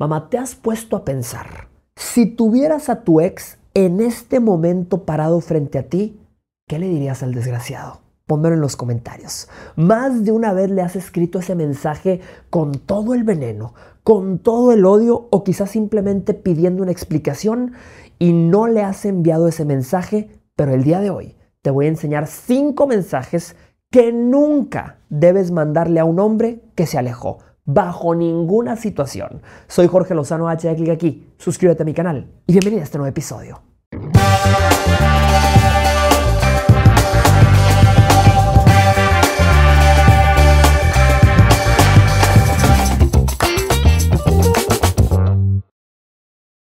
Mamá, ¿te has puesto a pensar? Si tuvieras a tu ex en este momento parado frente a ti, ¿qué le dirías al desgraciado? Ponmelo en los comentarios. Más de una vez le has escrito ese mensaje con todo el veneno, con todo el odio o quizás simplemente pidiendo una explicación y no le has enviado ese mensaje, pero el día de hoy te voy a enseñar cinco mensajes que nunca debes mandarle a un hombre que se alejó bajo ninguna situación. Soy Jorge Lozano H, de clic aquí, suscríbete a mi canal y bienvenido a este nuevo episodio.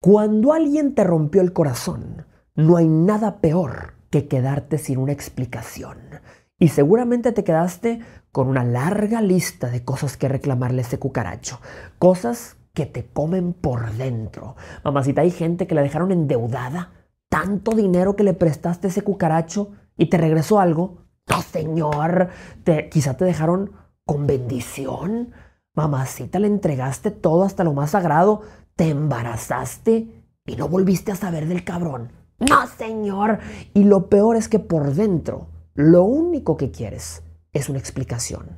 Cuando alguien te rompió el corazón, no hay nada peor que quedarte sin una explicación. Y seguramente te quedaste con una larga lista de cosas que reclamarle a ese cucaracho. Cosas que te comen por dentro. Mamacita, hay gente que la dejaron endeudada. Tanto dinero que le prestaste a ese cucaracho y te regresó algo. No, señor. quizá te dejaron con bendición. Mamacita, le entregaste todo hasta lo más sagrado. Te embarazaste y no volviste a saber del cabrón. No, señor. Y lo peor es que por dentro lo único que quieres es una explicación.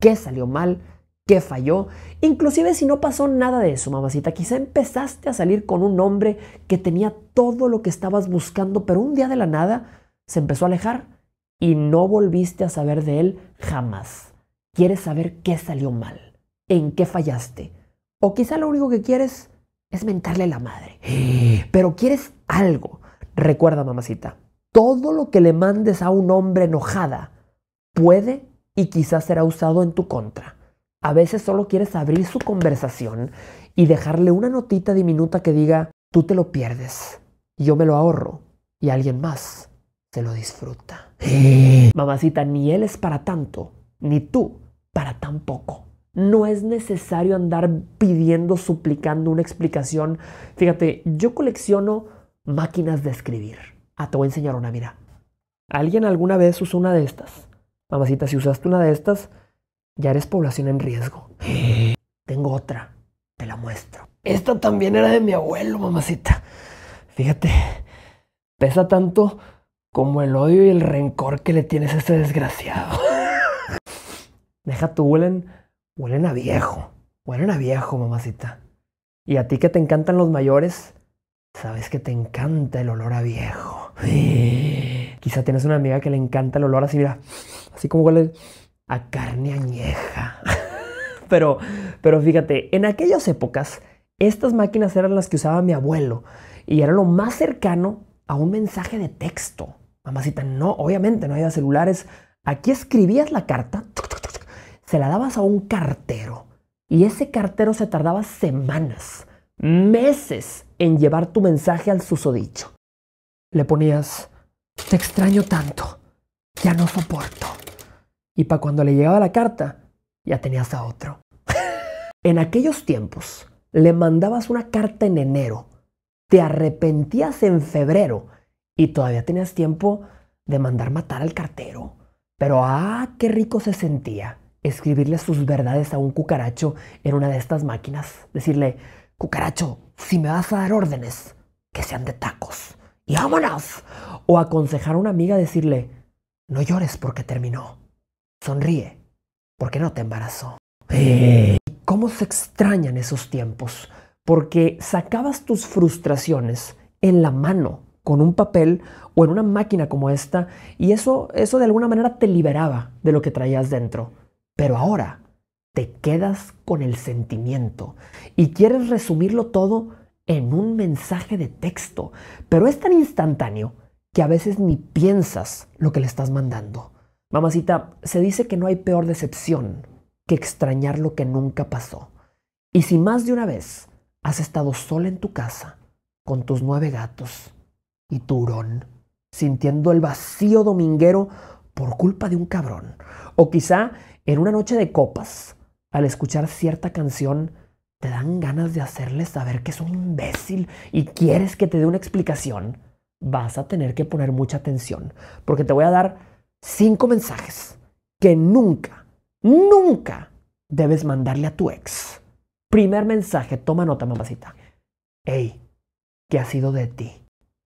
¿Qué salió mal? ¿Qué falló? Inclusive si no pasó nada de eso, mamacita, quizá empezaste a salir con un hombre que tenía todo lo que estabas buscando, pero un día de la nada se empezó a alejar y no volviste a saber de él jamás. Quieres saber qué salió mal, en qué fallaste. O quizá lo único que quieres es mentarle la madre. Pero quieres algo. Recuerda, mamacita, todo lo que le mandes a un hombre enojada puede y quizás será usado en tu contra. A veces solo quieres abrir su conversación y dejarle una notita diminuta que diga, tú te lo pierdes, yo me lo ahorro y alguien más se lo disfruta. Mamacita, ni él es para tanto, ni tú para tan poco. No es necesario andar pidiendo, suplicando una explicación. Fíjate, yo colecciono máquinas de escribir. Ah, te voy a enseñar una, mira. ¿Alguien alguna vez usó una de estas? Mamacita, si usaste una de estas, ya eres población en riesgo. Tengo otra, te la muestro. Esta también era de mi abuelo, mamacita. Fíjate, pesa tanto como el odio y el rencor que le tienes a este desgraciado. Deja tu huelen, huelen a viejo, huelen a viejo, mamacita. Y a ti que te encantan los mayores, sabes que te encanta el olor a viejo. Eh, quizá tienes una amiga que le encanta el olor así, mira, así como huele a carne añeja. pero, pero fíjate, en aquellas épocas, estas máquinas eran las que usaba mi abuelo y era lo más cercano a un mensaje de texto. Mamacita, no, obviamente no había celulares. Aquí escribías la carta, se la dabas a un cartero y ese cartero se tardaba semanas, meses en llevar tu mensaje al susodicho le ponías, te extraño tanto, ya no soporto. Y para cuando le llegaba la carta, ya tenías a otro. en aquellos tiempos, le mandabas una carta en enero, te arrepentías en febrero y todavía tenías tiempo de mandar matar al cartero. Pero ah, qué rico se sentía escribirle sus verdades a un cucaracho en una de estas máquinas. Decirle, cucaracho, si me vas a dar órdenes, que sean de tacos y O aconsejar a una amiga decirle, no llores porque terminó, sonríe porque no te embarazó. Eh. ¿Cómo se extrañan esos tiempos? Porque sacabas tus frustraciones en la mano con un papel o en una máquina como esta y eso, eso de alguna manera te liberaba de lo que traías dentro. Pero ahora te quedas con el sentimiento y quieres resumirlo todo en un mensaje de texto, pero es tan instantáneo que a veces ni piensas lo que le estás mandando. Mamacita, se dice que no hay peor decepción que extrañar lo que nunca pasó. Y si más de una vez has estado sola en tu casa, con tus nueve gatos y tu hurón, sintiendo el vacío dominguero por culpa de un cabrón, o quizá en una noche de copas, al escuchar cierta canción te dan ganas de hacerle saber que es un imbécil y quieres que te dé una explicación, vas a tener que poner mucha atención, porque te voy a dar cinco mensajes que nunca, nunca debes mandarle a tu ex. Primer mensaje, toma nota, mamacita. Hey, ¿qué ha sido de ti?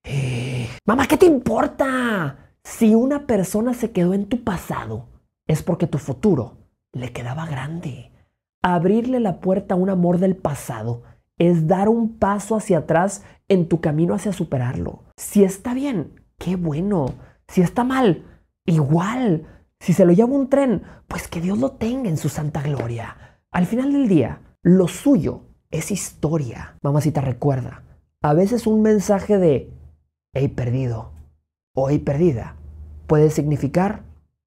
Eh, mamá, ¿qué te importa? Si una persona se quedó en tu pasado, es porque tu futuro le quedaba grande. Abrirle la puerta a un amor del pasado es dar un paso hacia atrás en tu camino hacia superarlo. Si está bien, qué bueno. Si está mal, igual. Si se lo lleva un tren, pues que Dios lo tenga en su santa gloria. Al final del día, lo suyo es historia. Mamacita recuerda, a veces un mensaje de hey perdido o hey perdida puede significar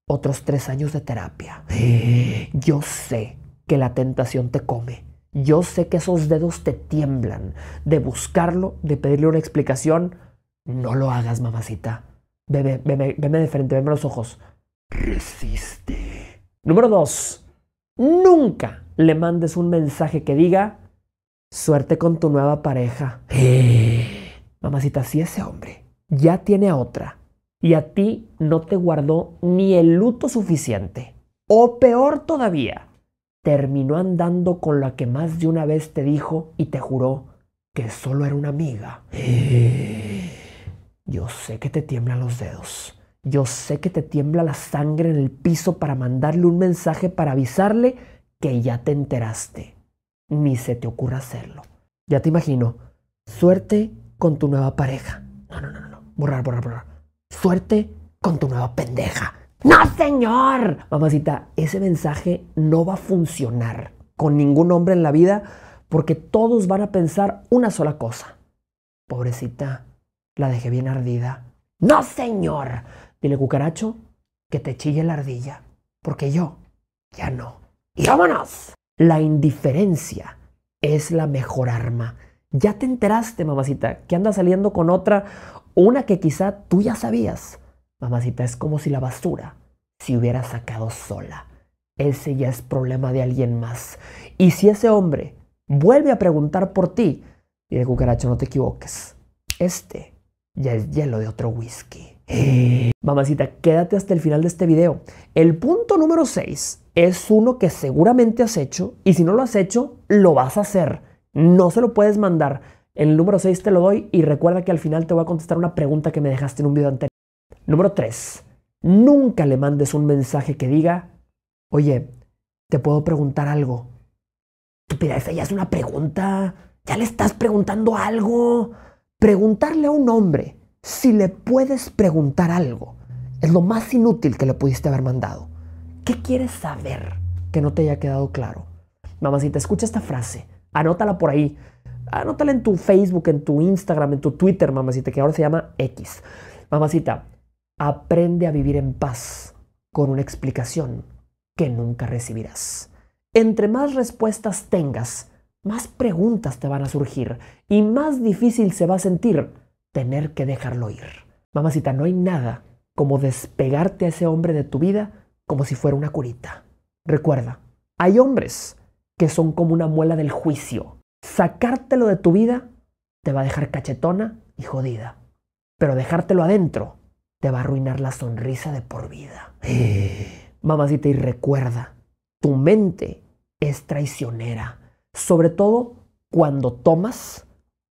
otros tres años de terapia. Yo sé que la tentación te come. Yo sé que esos dedos te tiemblan de buscarlo, de pedirle una explicación. No lo hagas, mamacita. Bebe, bebe, veme de frente, veme los ojos. Resiste. Número dos. Nunca le mandes un mensaje que diga, suerte con tu nueva pareja. Mamacita, si ese hombre ya tiene a otra y a ti no te guardó ni el luto suficiente, o peor todavía, terminó andando con la que más de una vez te dijo y te juró que solo era una amiga. Yo sé que te tiemblan los dedos. Yo sé que te tiembla la sangre en el piso para mandarle un mensaje para avisarle que ya te enteraste. Ni se te ocurra hacerlo. Ya te imagino. Suerte con tu nueva pareja. No, no, no, no. Borrar, borrar, borrar. Suerte con tu nueva pendeja. No, señor. Mamacita, ese mensaje no va a funcionar con ningún hombre en la vida porque todos van a pensar una sola cosa. Pobrecita, la dejé bien ardida. No, señor. Dile, cucaracho, que te chille la ardilla, porque yo ya no. Y vámonos. La indiferencia es la mejor arma. Ya te enteraste, mamacita, que anda saliendo con otra, una que quizá tú ya sabías, Mamacita, es como si la basura se hubiera sacado sola. Ese ya es problema de alguien más. Y si ese hombre vuelve a preguntar por ti, dile, cucaracho, no te equivoques. Este ya es hielo de otro whisky. Mamacita, quédate hasta el final de este video. El punto número 6 es uno que seguramente has hecho y si no lo has hecho, lo vas a hacer. No se lo puedes mandar. El número 6 te lo doy y recuerda que al final te voy a contestar una pregunta que me dejaste en un video anterior. Número 3. Nunca le mandes un mensaje que diga, oye, te puedo preguntar algo. Tú esa ya es una pregunta. Ya le estás preguntando algo. Preguntarle a un hombre si le puedes preguntar algo es lo más inútil que le pudiste haber mandado. ¿Qué quieres saber que no te haya quedado claro? Mamacita, escucha esta frase. Anótala por ahí. Anótala en tu Facebook, en tu Instagram, en tu Twitter, mamacita, que ahora se llama X. Mamacita, Aprende a vivir en paz con una explicación que nunca recibirás. Entre más respuestas tengas, más preguntas te van a surgir y más difícil se va a sentir tener que dejarlo ir. Mamacita, no hay nada como despegarte a ese hombre de tu vida como si fuera una curita. Recuerda, hay hombres que son como una muela del juicio. Sacártelo de tu vida te va a dejar cachetona y jodida. Pero dejártelo adentro te va a arruinar la sonrisa de por vida. Mamacita, y recuerda, tu mente es traicionera, sobre todo cuando tomas.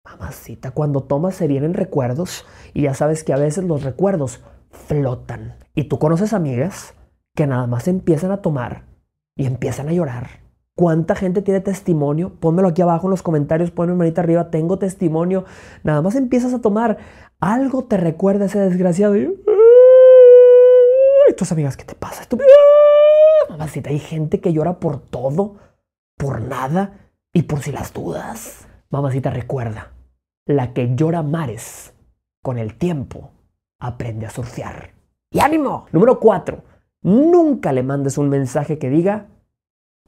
Mamacita, cuando tomas se vienen recuerdos y ya sabes que a veces los recuerdos flotan. Y tú conoces amigas que nada más empiezan a tomar y empiezan a llorar ¿Cuánta gente tiene testimonio? Pónmelo aquí abajo en los comentarios, ponme manita arriba, tengo testimonio. Nada más empiezas a tomar, algo te recuerda a ese desgraciado. Y, tus amigas, ¿qué te pasa? mamacita, ¡Ah! hay gente que llora por todo, por nada y por si las dudas. Mamacita, recuerda, la que llora mares, con el tiempo, aprende a surfear. ¡Y ánimo! Número cuatro, Nunca le mandes un mensaje que diga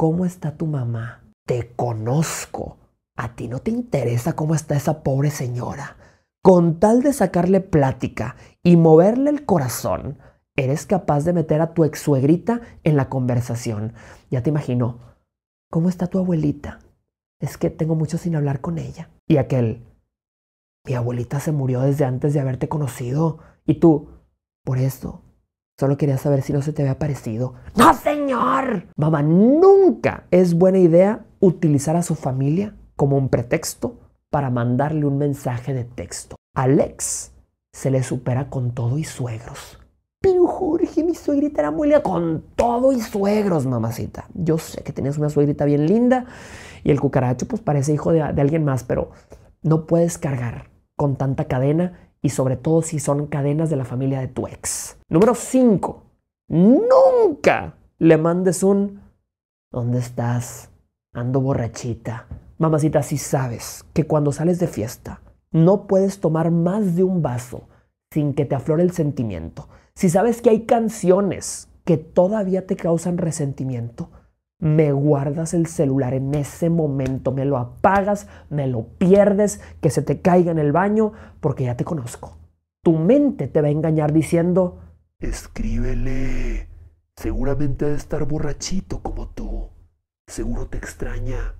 ¿Cómo está tu mamá? Te conozco. A ti no te interesa cómo está esa pobre señora. Con tal de sacarle plática y moverle el corazón, eres capaz de meter a tu ex suegrita en la conversación. Ya te imagino, ¿cómo está tu abuelita? Es que tengo mucho sin hablar con ella. Y aquel, mi abuelita se murió desde antes de haberte conocido. Y tú, por eso, Solo quería saber si no se te había parecido. ¡No, señor! Mamá, nunca es buena idea utilizar a su familia como un pretexto para mandarle un mensaje de texto. Alex se le supera con todo y suegros. Pero Jorge, mi suegrita era muy linda. Con todo y suegros, mamacita. Yo sé que tenías una suegrita bien linda y el cucaracho pues parece hijo de alguien más, pero no puedes cargar con tanta cadena y sobre todo si son cadenas de la familia de tu ex. Número 5. Nunca le mandes un ¿Dónde estás? Ando borrachita. Mamacita, si sabes que cuando sales de fiesta no puedes tomar más de un vaso sin que te aflore el sentimiento. Si sabes que hay canciones que todavía te causan resentimiento, me guardas el celular en ese momento, me lo apagas, me lo pierdes, que se te caiga en el baño, porque ya te conozco. Tu mente te va a engañar diciendo, escríbele, seguramente ha de estar borrachito como tú, seguro te extraña.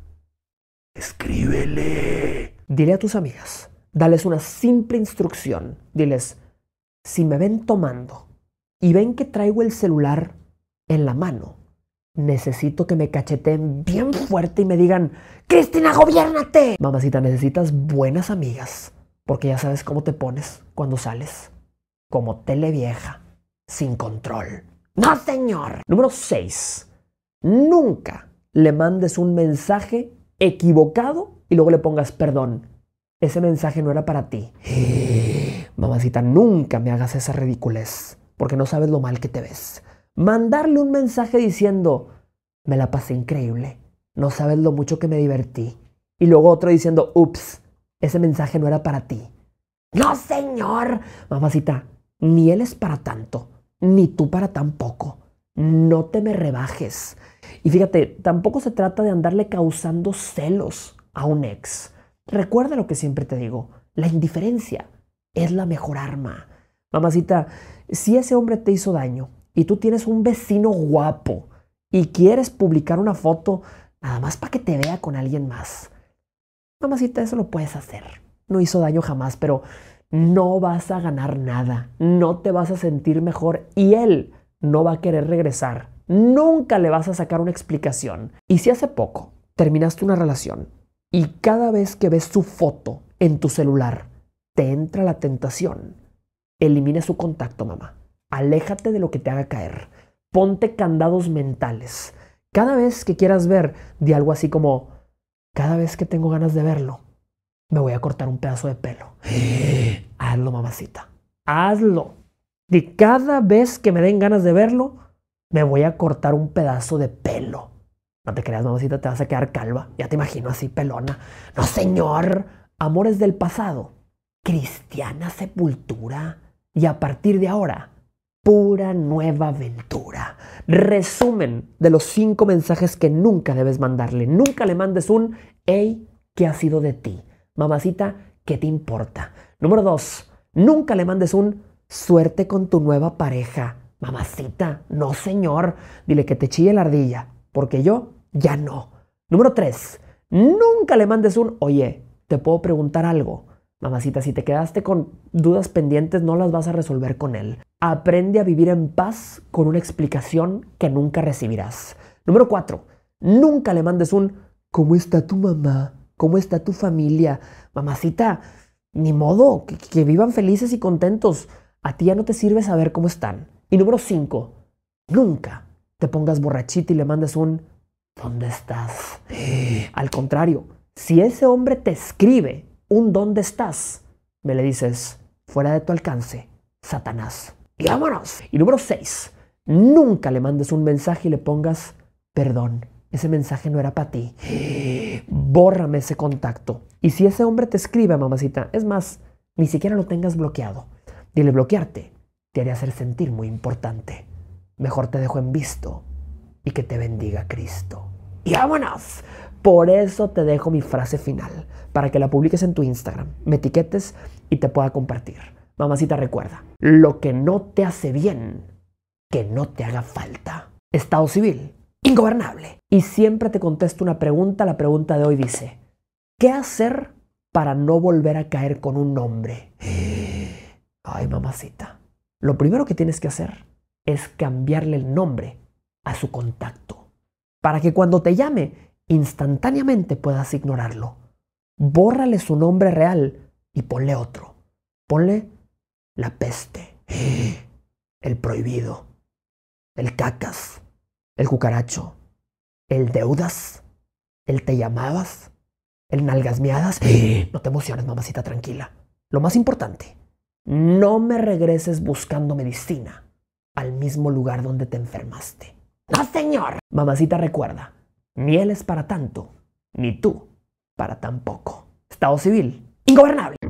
Escríbele. Dile a tus amigas, dales una simple instrucción, diles, si me ven tomando y ven que traigo el celular en la mano, Necesito que me cacheteen bien fuerte y me digan, Cristina, gobiérnate. Mamacita, necesitas buenas amigas, porque ya sabes cómo te pones cuando sales. Como televieja, sin control. No, señor. Número 6. Nunca le mandes un mensaje equivocado y luego le pongas, perdón, ese mensaje no era para ti. Mamacita, nunca me hagas esa ridiculez, porque no sabes lo mal que te ves mandarle un mensaje diciendo, me la pasé increíble, no sabes lo mucho que me divertí. Y luego otro diciendo, ups, ese mensaje no era para ti. No, señor, mamacita, ni él es para tanto, ni tú para tan poco. No te me rebajes. Y fíjate, tampoco se trata de andarle causando celos a un ex. Recuerda lo que siempre te digo, la indiferencia es la mejor arma. Mamacita, si ese hombre te hizo daño, y tú tienes un vecino guapo y quieres publicar una foto nada más para que te vea con alguien más. Mamacita, eso lo puedes hacer. No hizo daño jamás, pero no vas a ganar nada, no te vas a sentir mejor y él no va a querer regresar. Nunca le vas a sacar una explicación. Y si hace poco terminaste una relación y cada vez que ves su foto en tu celular, te entra la tentación. Elimina su contacto, mamá aléjate de lo que te haga caer. Ponte candados mentales. Cada vez que quieras ver, ...de algo así como, cada vez que tengo ganas de verlo, me voy a cortar un pedazo de pelo. Hazlo, mamacita. Hazlo. De cada vez que me den ganas de verlo, me voy a cortar un pedazo de pelo. No te creas, mamacita, te vas a quedar calva. Ya te imagino así, pelona. No, señor. Amores del pasado. Cristiana sepultura. Y a partir de ahora, pura nueva aventura. Resumen de los cinco mensajes que nunca debes mandarle. Nunca le mandes un, hey, ¿qué ha sido de ti? Mamacita, ¿qué te importa? Número dos, nunca le mandes un, suerte con tu nueva pareja. Mamacita, no señor, dile que te chille la ardilla, porque yo ya no. Número tres, nunca le mandes un, oye, te puedo preguntar algo. Mamacita, si te quedaste con dudas pendientes, no las vas a resolver con él aprende a vivir en paz con una explicación que nunca recibirás. Número 4. Nunca le mandes un ¿Cómo está tu mamá? ¿Cómo está tu familia? Mamacita, ni modo, que, vivan felices y contentos. A ti ya no te sirve saber cómo están. Y número 5. Nunca te pongas borrachita y le mandes un ¿Dónde estás? Al contrario, si ese hombre te escribe un ¿Dónde estás? Me le dices, fuera de tu alcance, Satanás. Y vámonos. Y número 6. Nunca le mandes un mensaje y le pongas perdón. Ese mensaje no era para ti. Bórrame ese contacto. Y si ese hombre te escribe, mamacita, es más, ni siquiera lo tengas bloqueado. Dile bloquearte. Te haría hacer sentir muy importante. Mejor te dejo en visto y que te bendiga Cristo. Y vámonos. Por eso te dejo mi frase final, para que la publiques en tu Instagram, me etiquetes y te pueda compartir. Mamacita recuerda, lo que no te hace bien, que no te haga falta. Estado civil, ingobernable. Y siempre te contesto una pregunta, la pregunta de hoy dice, ¿qué hacer para no volver a caer con un nombre? Ay, mamacita. Lo primero que tienes que hacer es cambiarle el nombre a su contacto, para que cuando te llame, instantáneamente puedas ignorarlo. Bórrale su nombre real y ponle otro. Ponle la peste, el prohibido, el cacas, el cucaracho, el deudas, el te llamabas, el nalgas No te emociones, mamacita, tranquila. Lo más importante, no me regreses buscando medicina al mismo lugar donde te enfermaste. ¡No, señor! Mamacita recuerda, ni él es para tanto, ni tú para tan poco. Estado civil, ingobernable.